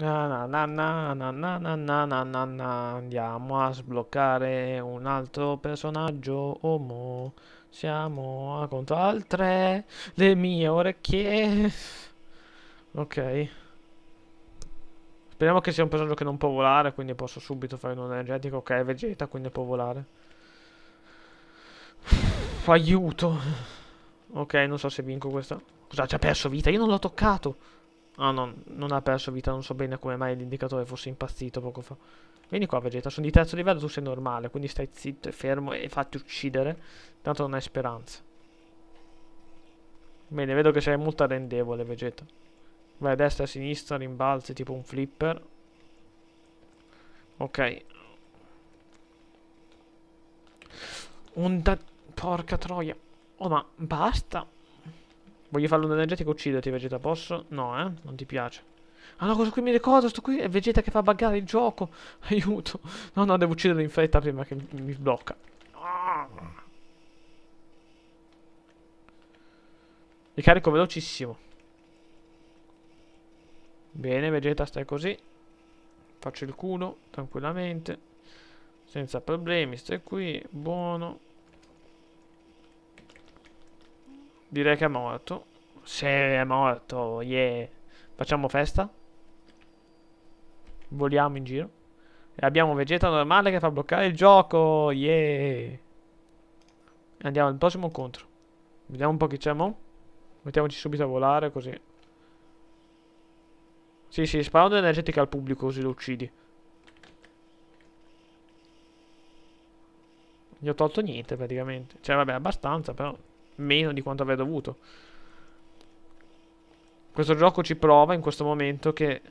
Na na na na na na na na na Andiamo a sbloccare un altro personaggio Omo oh, Siamo a conto al Le mie orecchie Ok Speriamo che sia un personaggio che non può volare Quindi posso subito fare un energetico Ok Vegeta quindi può volare Aiuto Ok non so se vinco questa Cosa ci ha perso vita? Io non l'ho toccato Ah no, non ha perso vita, non so bene come mai l'indicatore fosse impazzito poco fa. Vieni qua Vegeta, sono di terzo livello, tu sei normale, quindi stai zitto e fermo e fatti uccidere. Tanto non hai speranza. Bene, vedo che sei molto arrendevole Vegeta. Vai a destra e a sinistra, rimbalzi tipo un flipper. Ok. Onda... Porca troia. Oh ma basta. Voglio fare un energetico, uccidoti, Vegeta, posso? No, eh? Non ti piace. Ah no, questo qui mi ricordo, sto qui è Vegeta che fa buggare il gioco. Aiuto. No, no, devo ucciderlo in fretta prima che mi blocca. Ricarico ah. velocissimo. Bene, Vegeta, stai così. Faccio il culo, tranquillamente. Senza problemi, stai qui, buono. Direi che è morto. Se è morto, yeah. Facciamo festa. Voliamo in giro. E abbiamo Vegeta normale che fa bloccare il gioco. Yeah. Andiamo al prossimo incontro. Vediamo un po' chi c'è mo. Mettiamoci subito a volare così. Sì, sì, spawno energetica al pubblico così lo uccidi. Gli ho tolto niente praticamente. Cioè, vabbè, abbastanza, però meno di quanto avrei dovuto. Questo gioco ci prova in questo momento che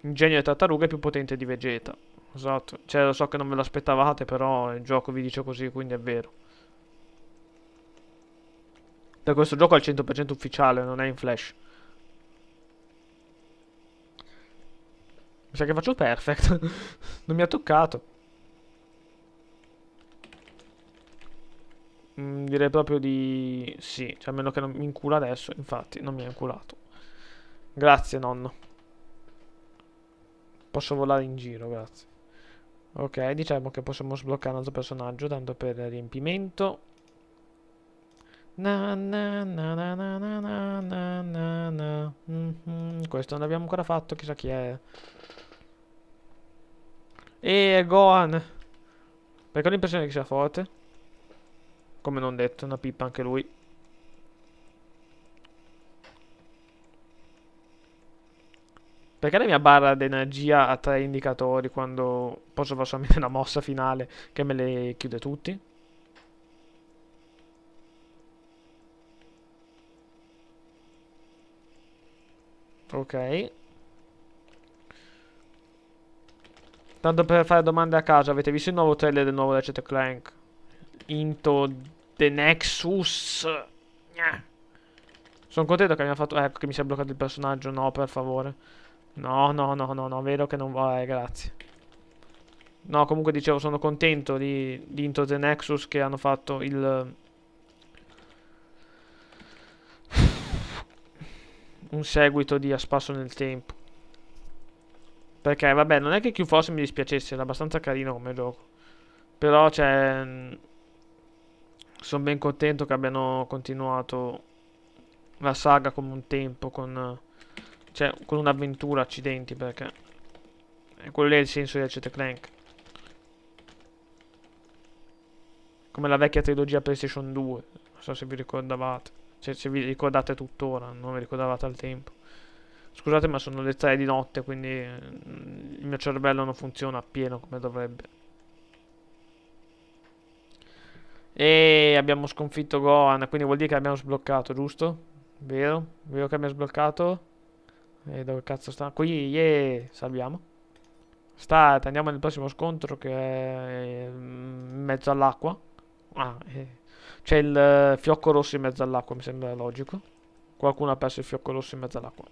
il di tartaruga è più potente di Vegeta. Esatto, cioè lo so che non ve l'aspettavate, però il gioco vi dice così, quindi è vero. Per questo gioco è al 100% ufficiale, non è in flash. Mi sa che faccio perfect. non mi ha toccato. mh, mm, direi proprio di sì, cioè a meno che non mi incula adesso, infatti non mi ha inculato. Grazie nonno. Posso volare in giro, grazie. Ok, diciamo che possiamo sbloccare un altro personaggio, tanto per riempimento. Na na na na na na na na na mm -hmm. Questo non l'abbiamo ancora fatto, chissà chi è. E Gohan. Perché ho l'impressione che sia forte. Come non detto, una pippa anche lui. Perché la mia barra d'energia ha tre indicatori quando posso fare solamente una mossa finale che me le chiude tutti? Ok. Tanto per fare domande a caso, avete visto il nuovo trailer del nuovo Ratchet Clank? Into The Nexus. Sono contento che abbiamo fatto... Ecco, che mi si è bloccato il personaggio. No, per favore. No, no, no, no, no. Vedo che non va. Eh, grazie. No, comunque dicevo, sono contento di, di Into the Nexus che hanno fatto il... Un seguito di A Spasso nel Tempo. Perché, vabbè, non è che Q-Force mi dispiacesse, era abbastanza carino come gioco. Però, cioè sono ben contento che abbiano continuato la saga come un tempo, con, cioè, con un'avventura, accidenti, perché e quello lì è il senso di Ratchet Clank. Come la vecchia trilogia PlayStation 2, non so se vi ricordavate, cioè, se vi ricordate tuttora, non vi ricordavate al tempo. Scusate ma sono le 3 di notte, quindi mm, il mio cervello non funziona appieno come dovrebbe. E abbiamo sconfitto Gohan, quindi vuol dire che abbiamo sbloccato, giusto? Vero? Vero che abbiamo sbloccato? E dove cazzo sta? Qui, yeah, salviamo. State, andiamo nel prossimo scontro che è in mezzo all'acqua. Ah, eh. c'è il eh, fiocco rosso in mezzo all'acqua, mi sembra logico. Qualcuno ha perso il fiocco rosso in mezzo all'acqua.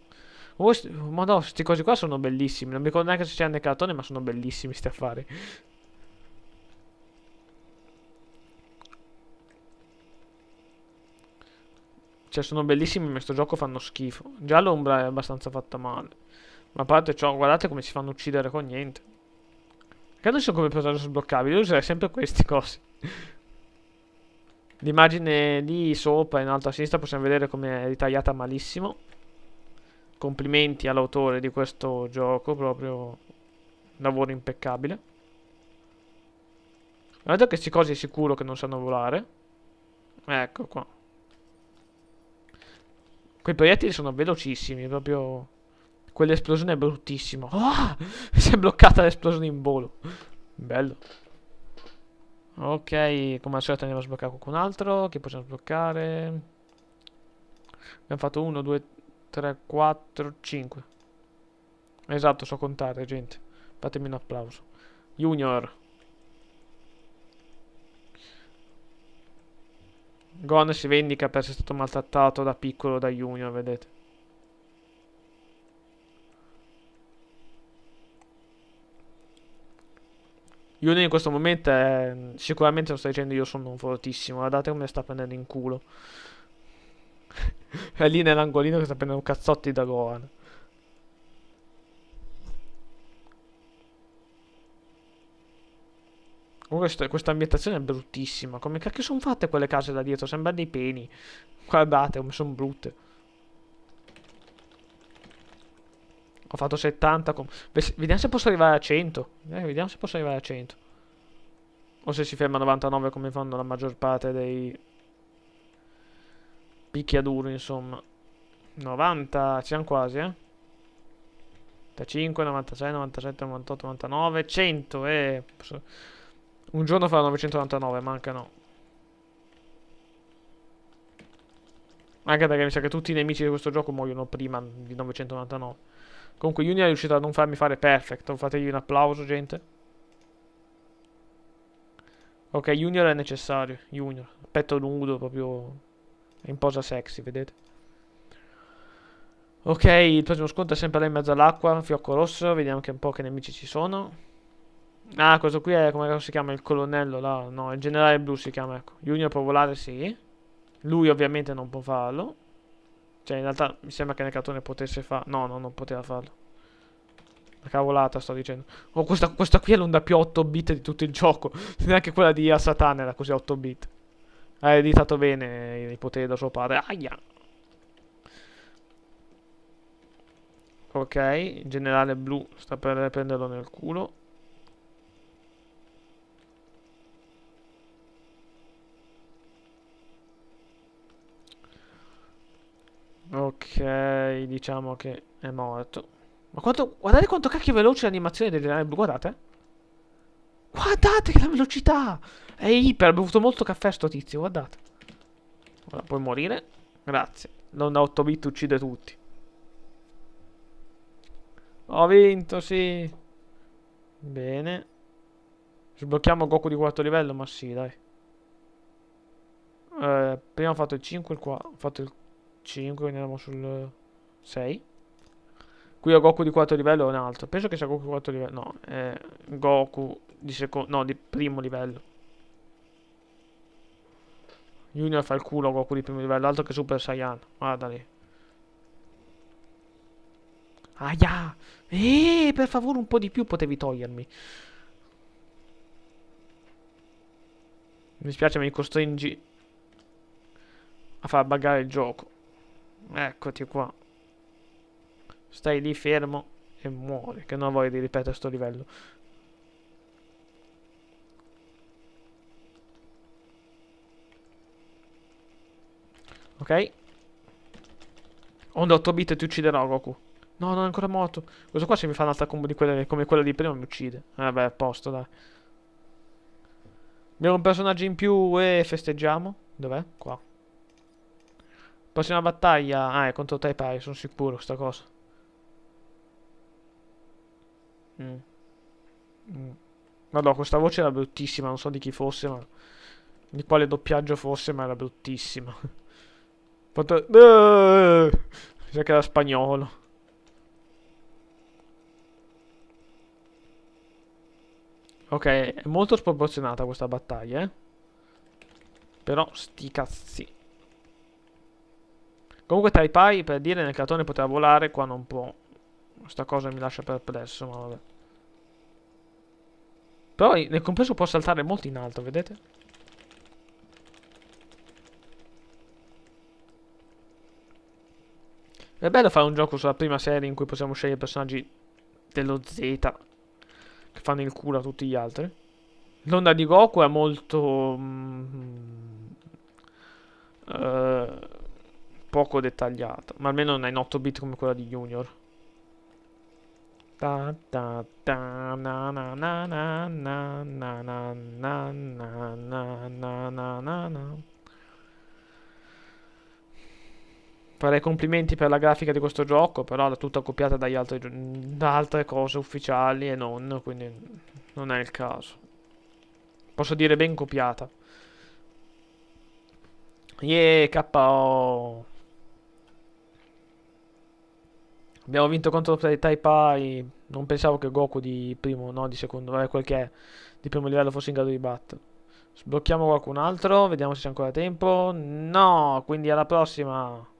Oh, ma no, questi cosi qua sono bellissimi. Non mi ricordo neanche se c'è nel cartone, ma sono bellissimi sti affari. Cioè sono bellissimi ma in questo gioco fanno schifo. Già l'ombra è abbastanza fatta male. Ma a parte ciò, guardate come si fanno uccidere con niente. non sono come personaggio sbloccabile, Io userei sempre queste cose. L'immagine lì sopra in alto a sinistra possiamo vedere come è ritagliata malissimo. Complimenti all'autore di questo gioco, proprio lavoro impeccabile. Guardate che questi cosi sicuro che non sanno volare. Ecco qua. Quei proiettili sono velocissimi, proprio... Quell'esplosione è bruttissima. Oh! Ah, si è bloccata l'esplosione in volo. Bello. Ok, come al solito andiamo a sbloccare qualcun altro. Che possiamo sbloccare? Abbiamo fatto 1, 2, 3, 4, 5. Esatto, so contare, gente. Fatemi un applauso. Junior. Gon si vendica per essere stato maltrattato da piccolo da Junior, vedete. Junior in questo momento è... sicuramente lo sta dicendo io sono fortissimo, guardate come sta prendendo in culo. è lì nell'angolino che sta prendendo cazzotti da Gohan. Comunque questa ambientazione è bruttissima. Come cacchio sono fatte quelle case da dietro? Sembrano dei peni. Guardate come sono brutte. Ho fatto 70. Con... Vediamo se posso arrivare a 100. Eh, vediamo se posso arrivare a 100. O se si ferma a 99 come fanno la maggior parte dei picchiaduro, insomma. 90, siamo quasi, eh. 95, 96, 97, 98, 99, 100 e... Eh. Un giorno fa 999, mancano. Anche perché mi sa che tutti i nemici di questo gioco muoiono prima di 999. Comunque Yuni è riuscito a non farmi fare perfect. Fategli un applauso, gente. Ok, Junior è necessario. Junior. Petto nudo, proprio... In posa sexy, vedete? Ok, il prossimo sconto è sempre là in mezzo all'acqua. Fiocco rosso. Vediamo che un po' che nemici ci sono. Ah, questo qui è come si chiama? Il colonnello là. No, il generale blu si chiama, ecco. Junior può volare, sì. Lui ovviamente non può farlo. Cioè, in realtà mi sembra che nel cartone potesse farlo. No, no, non poteva farlo. La cavolata, sto dicendo. Oh, questa, questa qui è l'onda più 8 bit di tutto il gioco. Neanche quella di Asatan era così 8 bit. Ha editato bene i poteri da suo padre. Aia. Ok, il generale blu sta per prenderlo nel culo. Ok, diciamo che è morto. Ma quanto... Guardate quanto cacchio è veloce l'animazione delle rane blu, guardate. Guardate che la velocità! È iper, ha bevuto molto caffè sto tizio, guardate. Ora puoi morire. Grazie. Non 8 bit uccide tutti. Ho vinto, sì. Bene. Sblocchiamo Goku di quarto livello, ma sì, dai. Eh, prima ho fatto il 5, il qua. Ho fatto il 5, quindi andiamo sul 6. Qui ho Goku di 4 livello o un altro. Penso che sia Goku di 4 livello. No, è Goku di secondo... No, di primo livello. Junior fa il culo Goku di primo livello, altro che Super Saiyan. Guarda lì. Aia! Eeeh, per favore un po' di più potevi togliermi. Mi spiace, mi costringi a far buggare il gioco. Eccoti qua. Stai lì fermo e muori, che non voglio di ripetere sto livello. Ok. Ho Onda 8 bit ti ucciderò Goku. No, non è ancora morto. Questo qua se mi fa un'altra combo di quelle, come quella di prima mi uccide. Vabbè, eh, a posto, dai. Abbiamo un personaggio in più e festeggiamo. Dov'è? Qua. Prossima battaglia. Ah, è contro Taipai, sono sicuro sta cosa. Mm. Mm. Madonna, questa voce era bruttissima, non so di chi fosse, ma... Di quale doppiaggio fosse, ma era bruttissima. Potre... Eh! Mi sa che era spagnolo. Ok, è molto sproporzionata questa battaglia, eh. Però sti cazzi. Comunque Taipai per dire nel cartone poteva volare, qua non può. Sta cosa mi lascia perplesso, ma vabbè. Però nel compenso può saltare molto in alto, vedete? È bello fare un gioco sulla prima serie in cui possiamo scegliere personaggi dello Z che fanno il culo a tutti gli altri. L'onda di Goku è molto... Mm, uh, poco dettagliato. Ma almeno non è in 8 bit come quella di Junior. Farei complimenti per la grafica di questo gioco, però l'ha tutta copiata dagli altri, da altre cose ufficiali e non, quindi non è il caso. Posso dire ben copiata. Yeah, KO. Abbiamo vinto contro Taipai. Non pensavo che Goku di primo, no, di secondo, vabbè, eh, quel che è, di primo livello fosse in grado di battere. Sblocchiamo qualcun altro, vediamo se c'è ancora tempo. No, quindi alla prossima.